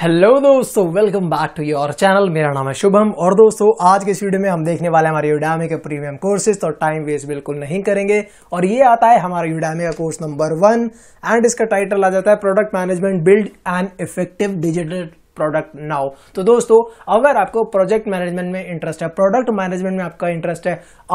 hello दोस्तों welcome back to your channel मेरा नाम है शुभम और दोस्तों आज के इस वीडियो में हम देखने वाले हमारे यूडामी के प्रीमियम कोर्सेज तो टाइम वेस्ट बिल्कुल नहीं करेंगे और ये आता है हमारा यूडामी का कोर्स नंबर वन एंड इसका टाइटल आ जाता है product management build and effective digital product now तो दोस्तों अगर आपको प्रोजेक्ट मैनेजमेंट में इंटरेस्ट है प्रोडक्ट मैनेजमेंट में आपका इंटरेस्ट है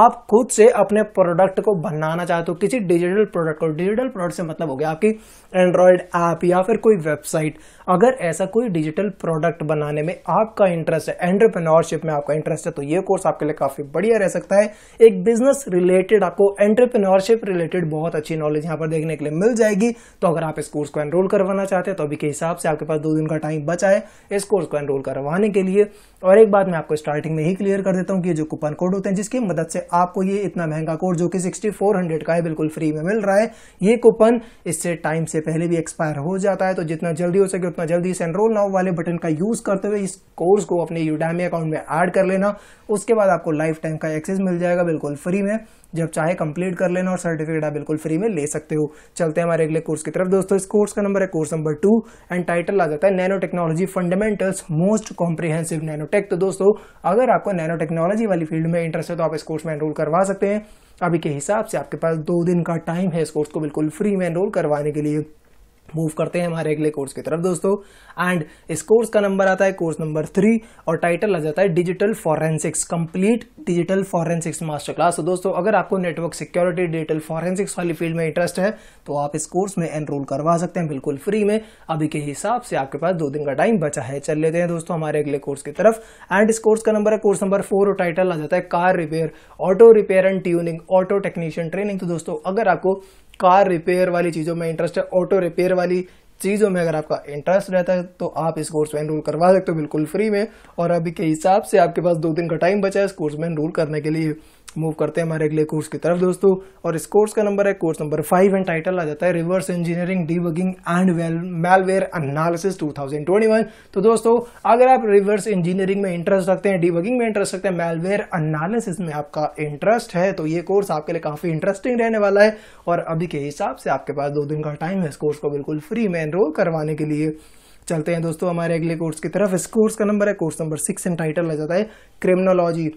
आप खुद से अपने प्रोडक्ट को बनाना चाहते हो किसी डिजिटल प्रोडक्ट को डिजिटल प्रोडक्ट से मतलब हो गया आपकी एंड्रॉयड ऐप या फिर कोई वेबसाइट अगर ऐसा कोई डिजिटल प्रोडक्ट बनाने में आपका इंटरेस्ट है एंटरप्रेन्योरशिप में आपका इंटरेस्ट है तो ये कोर्स आपके लिए काफी बढ़िया रह सकता है एक बिजनेस रिलेटेड आपको एंटरप्रेन्योरशिप रिलेटेड बहुत अच्छी नॉलेज यहाँ पर देखने के लिए मिल जाएगी तो अगर आप इस कोर्स को एनरोल करवाना चाहते हैं तो अभी के हिसाब से आपके पास दो दिन का टाइम बचा है इस कोर्स को एनरोल करवाने के लिए और एक बात मैं आपको स्टार्टिंग में ही क्लियर कर देता हूँ कि जो कूपन कोड होते हैं जिसकी मदद से आपको ये इतना महंगा कोर्स जो कि सिक्सटी का है बिल्कुल फ्री में मिल रहा है ये कूपन इससे टाइम से पहले भी एक्सपायर हो जाता है तो जितना जल्दी हो सके उतना जल्दी इस एनरोल नाउ वाले बटन का यूज करते हुए इस कोर्स को अपने यूडामी अकाउंट में एड कर लेना उसके बाद आपको लाइफ टाइम का एक्सेस मिल जाएगा बिल्कुल फ्री में जब चाहे कंप्लीट कर लेना और सर्टिफिकेट आप बिल्कुल फ्री में ले सकते हो चलते हैं हमारे अगले कोर्स की तरफ दोस्तों इस कोर्स का नंबर है course number two and title आ जाता है nanotechnology fundamentals most comprehensive nanotech तो दोस्तों अगर आपको नैनो टेक्नोलॉजी वाली फील्ड में इंटरेस्ट है तो आप इस कोर्स में एनरोल करवा सकते हैं अभी के हिसाब से आपके पास दो दिन का टाइम है इस कोर्स को बिल्कुल फ्री में एनरोल करवाने के लिए मूव करते हैं हमारे अगले कोर्स की तरफ दोस्तों एंड इस कोर्स का नंबर आता है कोर्स नंबर थ्री और टाइटल आ जाता है digital forensics complete digital forensics master class तो दोस्तों अगर आपको नेटवर्क सिक्योरिटी डिजिटल फॉरेंसिक्स वाली फील्ड में इंटरेस्ट है तो आप इस कोर्स में एनरोल करवा सकते हैं बिल्कुल फ्री में अभी के हिसाब से आपके पास दो दिन का टाइम बचा है चल लेते हैं दोस्तों हमारे अगले कोर्स की तरफ एंड इस कोर्स का नंबर है कोर्स नंबर फोर और टाइटल आ जाता है car repair auto repair and tuning auto technician training तो दोस्तों अगर आपको कार रिपेयर वाली चीज़ों में इंटरेस्ट है ऑटो रिपेयर वाली चीज़ों में अगर आपका इंटरेस्ट रहता है तो आप इस कोर्स में एनरोल करवा सकते हो बिल्कुल फ्री में और अभी के हिसाब से आपके पास दो दिन का टाइम बचा है इस कोर्स में एनरोल करने के लिए मूव करते हैं हमारे अगले कोर्स की तरफ दोस्तों और इस कोर्स का नंबर है course number five and title आ जाता है reverse engineering debugging and malware analysis 2021 तो दोस्तों अगर आप रिवर्स इंजीनियरिंग में इंटरेस्ट रखते हैं डीबगिंग में इंटरेस्ट रखते हैं मेलवेयर एनालिसिस में आपका इंटरेस्ट है तो ये कोर्स आपके लिए काफ़ी इंटरेस्टिंग रहने वाला है और अभी के हिसाब से आपके पास दो दिन का टाइम है इस कोर्स को बिल्कुल फ्री में एनरोल करवाने के लिए चलते हैं दोस्तों हमारे अगले कोर्स की तरफ इस कोर्स का नंबर है course number six and title आ जाता है criminology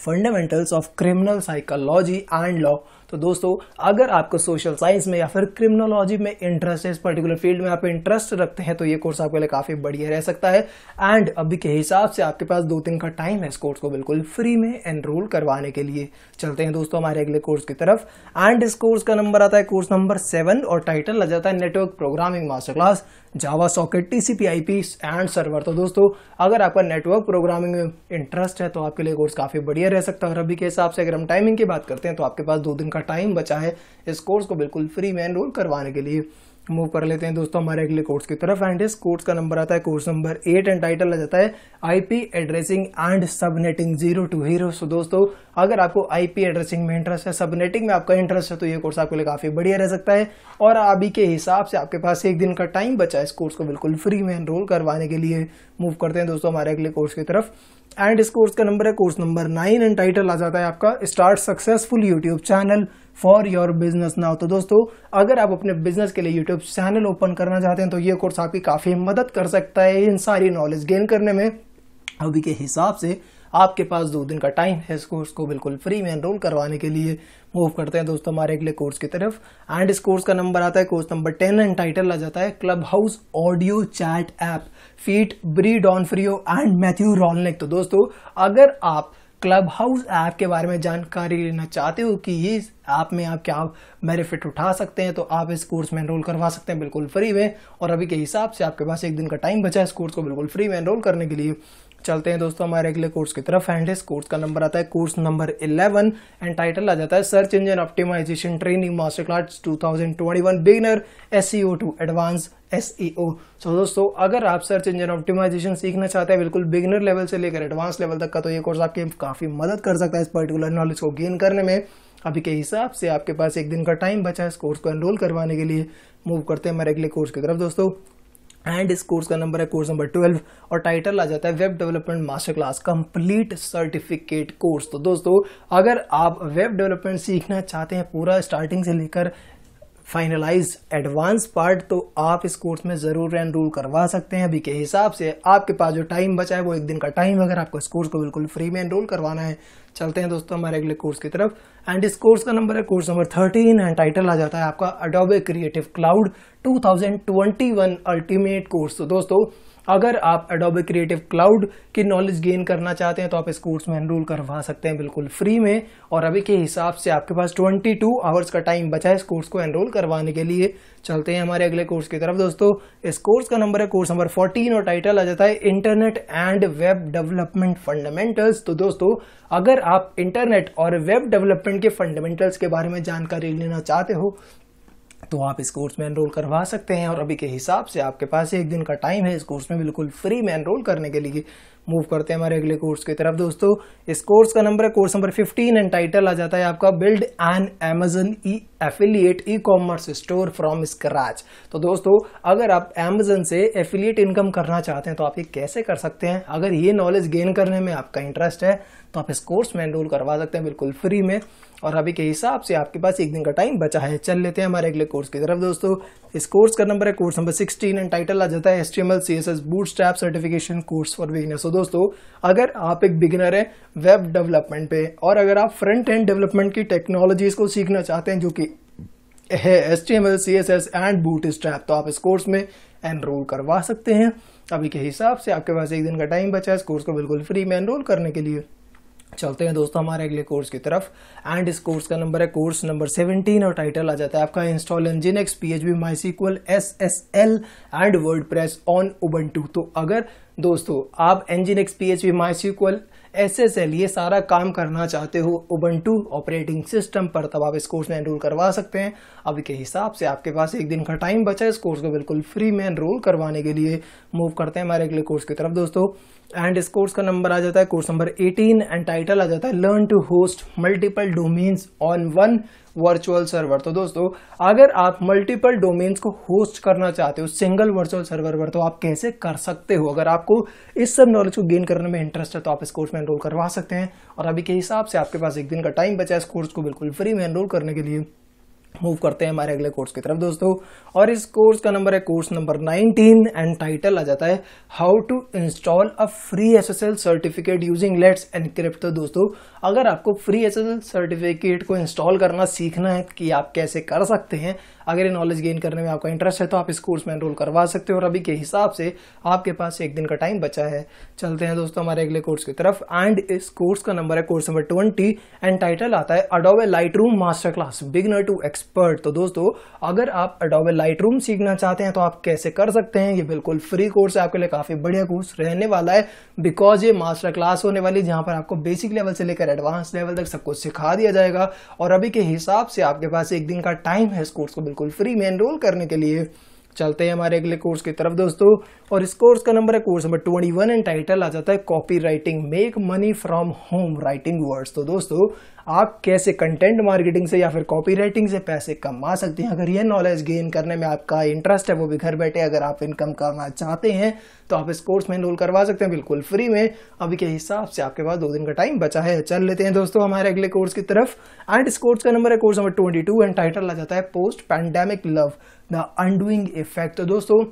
fundamentals of criminal psychology and law तो दोस्तों अगर आपको सोशल साइंस में या फिर क्रिमिनोलॉजी में इंटरेस्ट है इस पर्टिकुलर फील्ड में आप इंटरेस्ट रखते हैं तो ये कोर्स आपके लिए काफ़ी बढ़िया रह सकता है एंड अभी के हिसाब से आपके पास दो तीन का टाइम है इस कोर्स को बिल्कुल फ्री में एनरोल करवाने के लिए चलते हैं दोस्तों हमारे अगले कोर्स की तरफ एंड इस कोर्स का नंबर आता है कोर्स नंबर सेवन और टाइटल आ जाता है network programming master class Java socket T C and server तो दोस्तों अगर आपका नेटवर्क प्रोग्रामिंग में इंटरेस्ट है तो आपके लिए कोर्स काफ़ी बढ़िया रह सकता है और अभी के हिसाब से अगर हम टाइमिंग की बात करते हैं तो आपके पास दो दिन का टाइम बचा है इस कोर्स को बिल्कुल फ्री में एनरोल करवाने के लिए मूव कर लेते हैं दोस्तों हमारे अगले कोर्स की तरफ एंड इस कोर्स का नंबर आता है course number eight and title आ जाता है IP addressing and subnetting zero to hero so दोस्तों अगर आपको आईपी एड्रेसिंग में इंटरेस्ट है सबनेटिंग में आपका इंटरेस्ट है तो ये कोर्स आपके लिए काफी बढ़िया रह सकता है और अभी के हिसाब से आपके पास एक दिन का टाइम बचा है इस कोर्स को बिल्कुल फ्री में एनरोल करवाने के लिए मूव करते हैं दोस्तों हमारे अगले कोर्स की तरफ एंड इस कोर्स का नंबर है course number nine and title आ जाता है आपका start successful YouTube channel for your business now तो दोस्तों अगर आप अपने बिजनेस के लिए यूट्यूब चैनल ओपन करना चाहते हैं तो ये कोर्स आपकी काफ़ी मदद कर सकता है इन सारी नॉलेज गेन करने में अभी के हिसाब से आपके पास दो दिन का टाइम है इस कोर्स को बिल्कुल फ्री में एनरोल करवाने के लिए मूव करते हैं दोस्तों हमारे अगले कोर्स की तरफ एंड इस कोर्स का नंबर आता है course number ten and title आ जाता है clubhouse audio chat app feat Bree Donofrio and Matthew Rollneck तो दोस्तों अगर आप क्लब हाउस ऐप के बारे में जानकारी लेना चाहते हो कि ये ऐप में आप क्या बेनिफिट उठा सकते हैं तो आप इस कोर्स में एनरोल करवा सकते हैं बिल्कुल फ्री में और अभी के हिसाब से आपके पास एक दिन का टाइम बचा है इस कोर्स को बिल्कुल फ्री में एनरोल करने के लिए चलते हैं दोस्तों हमारे अगले कोर्स की तरफ एंड इस कोर्स का नंबर आता है कोर्स नंबर 11 एंड टाइटल आ जाता है search engine optimization training master class 2021 beginner SEO to advance SEO so दोस्तों अगर आप सर्च इंजन ऑप्टिमाइजेशन सीखना चाहते हैं बिल्कुल बिगनर लेवल से लेकर एडवांस लेवल तक का तो ये कोर्स आपकी काफ़ी मदद कर सकता है इस पर्टिकुलर नॉलेज को गेन करने में अभी के हिसाब से आपके पास एक दिन का टाइम बचा है इस कोर्स को एनरोल करवाने के लिए मूव करते हैं हमारे अगले कोर्स की तरफ दोस्तों एंड इस कोर्स का नंबर है कोर्स नंबर ट्वेल्व और टाइटल आ जाता है web development master class complete certificate course तो दोस्तों अगर आप वेब डेवलपमेंट सीखना चाहते हैं पूरा स्टार्टिंग से लेकर फाइनलाइज एडवांस पार्ट तो आप इस कोर्स में ज़रूर एन रूल करवा सकते हैं अभी के हिसाब से आपके पास जो टाइम बचा है वो एक दिन का टाइम अगर आपको इस कोर्स को बिल्कुल फ्री में एनरोल करवाना है चलते हैं दोस्तों हमारे अगले कोर्स की तरफ एंड इस कोर्स का नंबर है course number thirteen and title आ जाता है आपका Adobe creative cloud one ultimate course तो दोस्तों अगर आप एडोबे क्रिएटिव क्लाउड की नॉलेज गेन करना चाहते हैं तो आप इस कोर्स में एनरोल करवा सकते हैं बिल्कुल फ्री में और अभी के हिसाब से आपके पास 22 आवर्स का टाइम बचा है इस कोर्स को एनरोल करवाने के लिए चलते हैं हमारे अगले कोर्स की तरफ दोस्तों इस कोर्स का नंबर है कोर्स नंबर 14 और टाइटल आ जाता है internet and web development fundamentals तो दोस्तों अगर आप इंटरनेट और वेब डेवलपमेंट के फंडामेंटल्स के बारे में जानकारी लेना चाहते हो तो आप इस कोर्स में एनरोल करवा सकते हैं और अभी के हिसाब से आपके पास एक दिन का टाइम है इस कोर्स में बिल्कुल फ्री में एनरोल करने के लिए मूव करते हैं हमारे अगले कोर्स की तरफ दोस्तों इस कोर्स का नंबर है कोर्स नंबर 15 एंड टाइटल आ जाता है आपका build an Amazon e affiliate e commerce store from scratch तो दोस्तों अगर आप एमेजन से एफिलियट इनकम करना चाहते हैं तो आप ये कैसे कर सकते हैं अगर ये नॉलेज गेन करने में आपका इंटरेस्ट है तो आप इस कोर्स में एनरोल करवा सकते हैं बिल्कुल फ्री में और अभी के हिसाब से आपके पास एक दिन का टाइम बचा है चल लेते हैं हमारे अगले कोर्स की तरफ दोस्तों इस कोर्स का नंबर है course number sixteen and title आ जाता है S T M L C S S bootstrap certification course for beginner so दोस्तों अगर आप एक बिगिनर है वेब डेवलपमेंट पे और अगर आप फ्रंट एंड डेवलपमेंट की टेक्नोलॉजीज को सीखना चाहते हैं जो कि है S T M L C S S and bootstrap तो आप इस कोर्स में एनरोल करवा सकते हैं अभी के हिसाब से आपके पास एक दिन का टाइम बचा है इस कोर्स को बिल्कुल फ्री में एनरोल करने के लिए चलते हैं दोस्तों हमारे अगले कोर्स की तरफ एंड इस कोर्स का नंबर है कोर्स नंबर 17 और टाइटल आ जाता है आपका install Nginx P H P MySQL S S L and WordPress on Ubuntu तो अगर दोस्तों आप Nginx P H P MySQL SSL ये सारा काम करना चाहते हो उबंटू ऑपरेटिंग सिस्टम पर तब आप इस कोर्स में एनरोल करवा सकते हैं अब के हिसाब से आपके पास एक दिन का टाइम बचा है इस कोर्स को बिल्कुल फ्री में एनरोल करवाने के लिए मूव करते हैं हमारे अगले कोर्स की तरफ दोस्तों एंड इस कोर्स का नंबर आ जाता है course number eighteen and title आ जाता है learn to host multiple domains on one virtual server तो दोस्तों अगर आप मल्टीपल डोमेन्स को होस्ट करना चाहते हो सिंगल वर्चुअल सर्वर पर तो आप कैसे कर सकते हो अगर आपको इस सब नॉलेज को गेन करने में इंटरेस्ट है तो आप इस कोर्स में एनरोल करवा सकते हैं और अभी के हिसाब से आपके पास एक दिन का टाइम बचा है इस कोर्स को बिल्कुल फ्री में एनरोल करने के लिए मूव करते हैं हमारे अगले कोर्स की तरफ दोस्तों और इस कोर्स का नंबर है कोर्स नंबर 19 एंड टाइटल आ जाता है how to install a free SSL certificate using let's encrypt तो दोस्तों अगर आपको फ्री एसएसएल सर्टिफिकेट को इंस्टॉल करना सीखना है कि आप कैसे कर सकते हैं अगर ये नॉलेज गेन करने में आपका इंटरेस्ट है तो आप इस कोर्स में एनरोल करवा सकते हो और अभी के हिसाब से आपके पास एक दिन का टाइम बचा है चलते हैं दोस्तों हमारे अगले कोर्स की तरफ एंड इस कोर्स का नंबर है course number twenty and title आता है Adobe Lightroom master class beginner to expert तो दोस्तों अगर आप अडोवे लाइट रूम सीखना चाहते हैं तो आप कैसे कर सकते हैं ये बिल्कुल फ्री कोर्स है आपके लिए काफी बढ़िया कोर्स रहने वाला है बिकॉज ये मास्टर क्लास होने वाली जहां पर आपको बेसिक लेवल से लेकर एडवांस लेवल तक सब कुछ सिखा दिया जाएगा और अभी के हिसाब से आपके पास एक दिन का टाइम है इस कोर्स को बिल्कुल फ्री में एनरोल करने के लिए चलते हैं हमारे अगले कोर्स की तरफ दोस्तों और इस कोर्स का नंबर है course number twenty one and title आ जाता है copywriting make money from home writing words तो दोस्तों आप कैसे कंटेंट मार्केटिंग से या फिर कॉपी राइटिंग से पैसे कमा सकते हैं अगर ये नॉलेज गेन करने में आपका इंटरेस्ट है वो भी घर बैठे अगर आप इनकम करना चाहते हैं तो आप इस कोर्स में इनरोल करवा सकते हैं बिल्कुल फ्री में अभी के हिसाब से आपके पास दो दिन का टाइम बचा है चल लेते हैं दोस्तों हमारे अगले कोर्स की तरफ एंड इस कोर्स का नंबर है course number twenty and title आ जाता है post pandemic love the undoing effect तो दोस्तों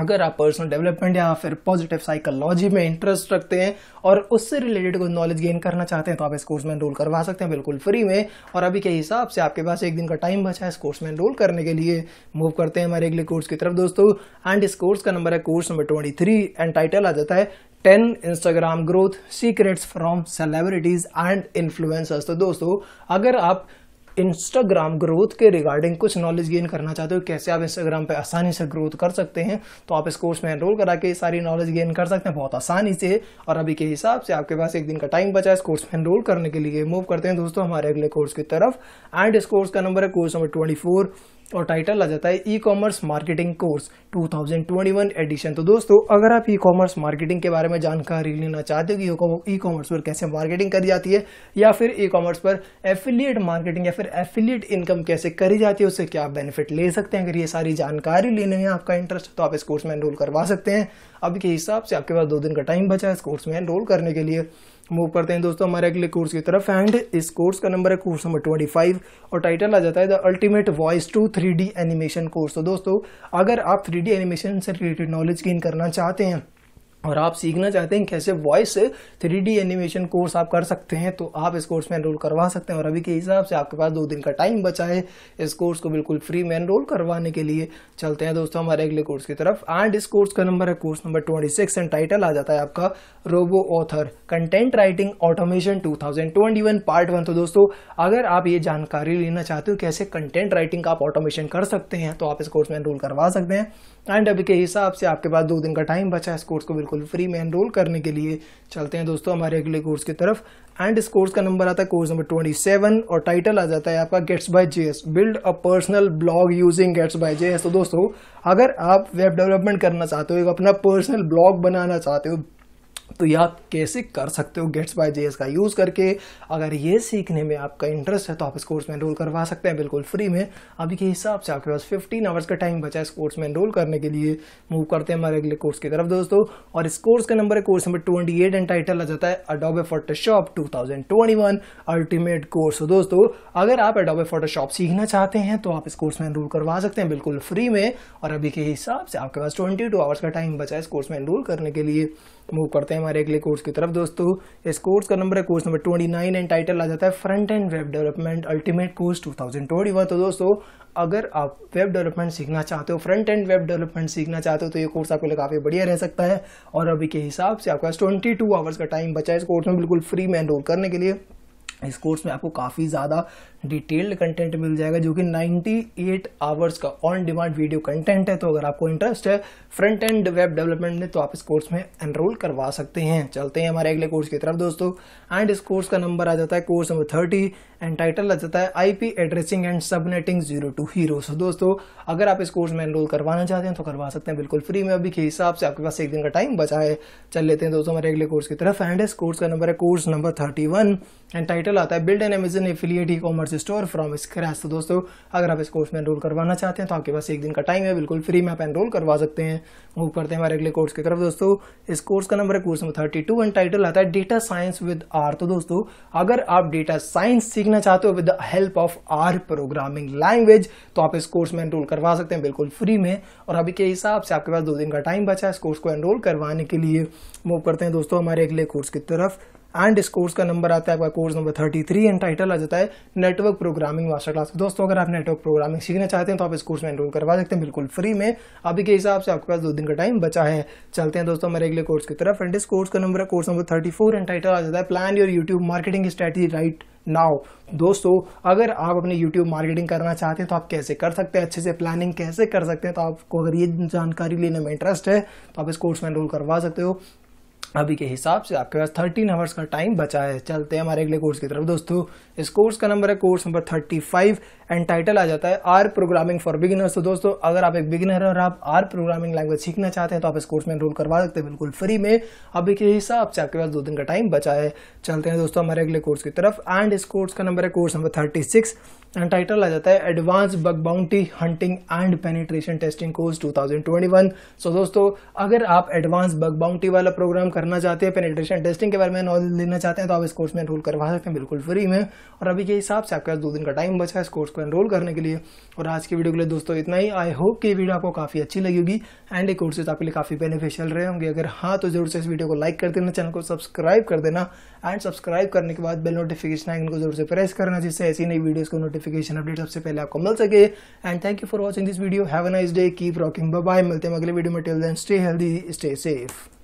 अगर आप पर्सनल डेवलपमेंट या फिर पॉजिटिव साइकोलॉजी में इंटरेस्ट रखते हैं और उससे रिलेटेड कोई नॉलेज गेन करना चाहते हैं तो आप इस कोर्स में एनरोल करवा सकते हैं बिल्कुल फ्री में और अभी के हिसाब से आपके पास एक दिन का टाइम बचा है इस कोर्स में एनरोल करने के लिए मूव करते हैं हमारे अगले कोर्स की तरफ दोस्तों एंड इस कोर्स का नंबर है course number twenty three and title आ जाता है ten Instagram growth secrets from celebrities and influencers तो दोस्तों अगर आप इंस्टाग्राम ग्रोथ के रिगार्डिंग कुछ नॉलेज गेन करना चाहते हो कैसे आप इंस्टाग्राम पे आसानी से ग्रोथ कर सकते हैं तो आप इस कोर्स में एनरोल करा के सारी नॉलेज गेन कर सकते हैं बहुत आसानी से और अभी के हिसाब से आपके पास एक दिन का टाइम बचा है इस कोर्स में एनरोल करने के लिए मूव करते हैं दोस्तों हमारे अगले कोर्स की तरफ एंड इस कोर्स का नंबर है कोर्स नंबर ट्वेंटी और टाइटल आ जाता है e commerce marketing course 2021 edition तो दोस्तों अगर आप ई कॉमर्स मार्केटिंग के बारे में जानकारी लेना चाहते हो कि ई कॉमर्स पर कैसे मार्केटिंग करी जाती है या फिर ई कॉमर्स पर एफिलिएट मार्केटिंग या फिर एफिलिएट इनकम कैसे करी जाती है उससे क्या बेनिफिट ले सकते हैं अगर ये सारी जानकारी लेने में आपका इंटरेस्ट है तो आप इस कोर्स में एनरोल करवा सकते हैं अब के हिसाब से आपके पास दो दिन का टाइम बचा है इस कोर्स में एनरोल करने के लिए मूव करते हैं दोस्तों हमारे अगले कोर्स की तरफ एंड इस कोर्स का नंबर है कोर्स नंबर ट्वेंटी फाइव और टाइटल आ जाता है the ultimate voice two three animation course तो दोस्तों अगर आप थ्री एनिमेशन से रिलेटेड नॉलेज गेन करना चाहते हैं और आप सीखना चाहते हैं कैसे वॉइस से थ्री एनिमेशन कोर्स आप कर सकते हैं तो आप इस कोर्स में एनरोल करवा सकते हैं और अभी के हिसाब से आपके पास दो दिन का टाइम बचा है इस कोर्स को बिल्कुल फ्री में एनरोल करवाने के लिए चलते हैं दोस्तों हमारे अगले कोर्स की तरफ एंड इस कोर्स का नंबर है course number twenty six and title आ जाता है आपका robo author content writing automation two thousand twenty one part one तो दोस्तों अगर आप ये जानकारी लेना चाहते हो कैसे कंटेंट राइटिंग का आप ऑटोमेशन कर सकते हैं तो आप इस कोर्स में एनरोल करवा सकते हैं एंड अभी के हिसाब से आपके पास दो दिन का टाइम बचा है इस कोर्स को बिल्कुल बिल्कुल फ्री में एनरोल करने के लिए चलते हैं दोस्तों हमारे अगले कोर्स की तरफ एंड इस कोर्स का नंबर आता है कोर्स नंबर ट्वेंटी सेवन और टाइटल आ जाता है आपका Gatsby JS build a personal blog using Gatsby JS तो दोस्तों अगर आप वेब डेवलपमेंट करना चाहते हो अपना पर्सनल ब्लॉग बनाना चाहते हो तो ये आप कैसे कर सकते हो गेट्स बाय जेएस का यूज़ करके अगर ये सीखने में आपका इंटरेस्ट है तो आप इस कोर्स में एनरोल करवा सकते हैं बिल्कुल फ्री में अभी के हिसाब से आपके पास 15 आवर्स का टाइम बचा है इस कोर्स में एनरोल करने के लिए मूव करते हैं हमारे अगले कोर्स की तरफ दोस्तों और इस कोर्स का नंबर है course number twenty eight and title आ जाता है Adobe Photoshop two ultimate course तो दोस्तों अगर आप एडोबे फोटोशॉप सीखना चाहते हैं तो आप इस कोर्स में एनरोल करवा सकते हैं बिल्कुल फ्री में और अभी के हिसाब से आपके पास ट्वेंटी आवर्स का टाइम बचा है इस कोर्स में एनरोल करने के लिए मूव करते हैं हमारे अगले कोर्स की तरफ दोस्तों इस कोर्स का नंबर है course number 29 nine and title आ जाता है front end web development ultimate course two thousand तो दोस्तों अगर आप वेब डेवलपमेंट सीखना चाहते हो फ्रंट एंड वेब डेवलपमेंट सीखना चाहते हो तो ये कोर्स आपके लिए काफ़ी बढ़िया रह सकता है और अभी के हिसाब से आपका ट्वेंटी टू आवर्स का टाइम बचा है इस कोर्स में बिल्कुल फ्री में एनरोल करने के लिए इस कोर्स में आपको काफ़ी ज़्यादा डिटेल्ड कंटेंट मिल जाएगा जो कि 98 आवर्स का ऑन डिमांड वीडियो कंटेंट है तो अगर आपको इंटरेस्ट है फ्रंट एंड वेब डेवलपमेंट में तो आप इस कोर्स में एनरोल करवा सकते हैं चलते हैं हमारे अगले कोर्स की तरफ दोस्तों एंड इस कोर्स का नंबर आ जाता है course number thirty and title आ जाता है I P addressing and subnetting zero to hero so दोस्तों अगर आप इस कोर्स में एनरोल करवाना चाहते हैं तो करवा सकते हैं बिल्कुल फ्री में अभी के हिसाब से आपके पास एक दिन का टाइम बचा है चल लेते हैं दोस्तों हमारे अगले कोर्स की तरफ एंड इस कोर्स का नंबर है course number thirty and title title आता है build an Amazon affiliate e commerce store from scratch तो दोस्तों अगर आप इस कोर्स में एनरोल करवाना चाहते हैं तो आपके पास एक दिन का टाइम है बिल्कुल फ्री में आप एनरोल करवा सकते हैं मूव करते हैं हमारे अगले कोर्स की तरफ दोस्तों इस कोर्स का नंबर है course number thirty two and title आता है डेटा साइंस विद आर तो दोस्तों अगर आप डेटा साइंस सीखना चाहते हो with the help of R programming language तो आप इस कोर्स में एनरोल करवा सकते हैं बिल्कुल फ्री में और अभी के हिसाब से आपके पास दो दिन का टाइम बचा है इस कोर्स को एनरोल करवाने के लिए मूव करते हैं दोस्तों हमारे अगले कोर्स की तरफ एंड इस कोर्स का नंबर आता है आपका course number thirty three and title आ जाता है नेटवर्क प्रोग्रामिंग मास्टर क्लास दोस्तों अगर आप नेटवर्क प्रोग्रामिंग सीखना चाहते हैं तो आप इस कोर्स में एनरोल करवा सकते हैं बिल्कुल फ्री में अभी के हिसाब से आपके पास दो दिन का टाइम बचा है चलते हैं दोस्तों हमारे अगले कोर्स की तरफ एंड इस कोर्स का नंबर है course number thirty four and title आ जाता है plan your YouTube marketing strategy right now दोस्तों अगर आप अपने यूट्यूब मार्केटिंग करना चाहते हैं तो आप कैसे कर सकते हैं अच्छे से प्लानिंग कैसे कर सकते हैं तो आपको अगर ये जानकारी लेने में इंटरेस्ट है तो आप इस कोर्स में एनरोल करवा सकते हो अभी के हिसाब से आपके पास थर्टीन आवर्स का टाइम बचा है चलते हैं हमारे अगले कोर्स की तरफ दोस्तों इस कोर्स का नंबर है course number thirty five and title आ जाता है आर प्रोग्रामिंग फॉर बिगिनर्स तो दोस्तों अगर आप एक बिगिनर और आप आर प्रोग्रामिंग लैंग्वेज सीखना चाहते हैं तो आप इस कोर्स में एनरोल करवा सकते हैं बिल्कुल फ्री में अभी के हिसाब से आपके पास दो दिन का टाइम बचा है चलते हैं दोस्तों हमारे अगले कोर्स की तरफ एंड इस कोर्स का नंबर है course number thirty six and title आ जाता है advance bug bounty hunting and penetration testing course 2021 so so, दोस्तों अगर आप एडवांस बग बाउंटी वाला प्रोग्राम करना चाहते हैं पेनिट्रेशन टेस्टिंग के बारे में नॉलेज लेना चाहते हैं तो आप इस कोर्स में एनरोल करवा सकते हैं बिल्कुल फ्री में और अभी के हिसाब से आपके दो दिन का टाइम बचा है इस कोर्स को एनरोल करने के लिए और आज की वीडियो के लिए दोस्तों इतना ही आई होप की वीडियो आपको काफ़ी अच्छी लगेगी एंड ये कोर्सेज आपके लिए काफ़ी बेनिफिशियल रहे होंगे अगर हाँ तो जरूर से इस वीडियो को लाइक कर देना चैनल को सब्सक्राइब कर देना एंड सब्सक्राइब करने के बाद बेल नोटिफिकेशन आइकन को जरूर से प्रेस करना जिससे ऐसी नई वीडियोज़ को नोटिफिक नोटिफिकेशन अपडेट सबसे पहले आपको मिल सके and thank you for watching this video have a nice day keep rocking bye मिलते हैं अगले वीडियो में till then stay healthy stay safe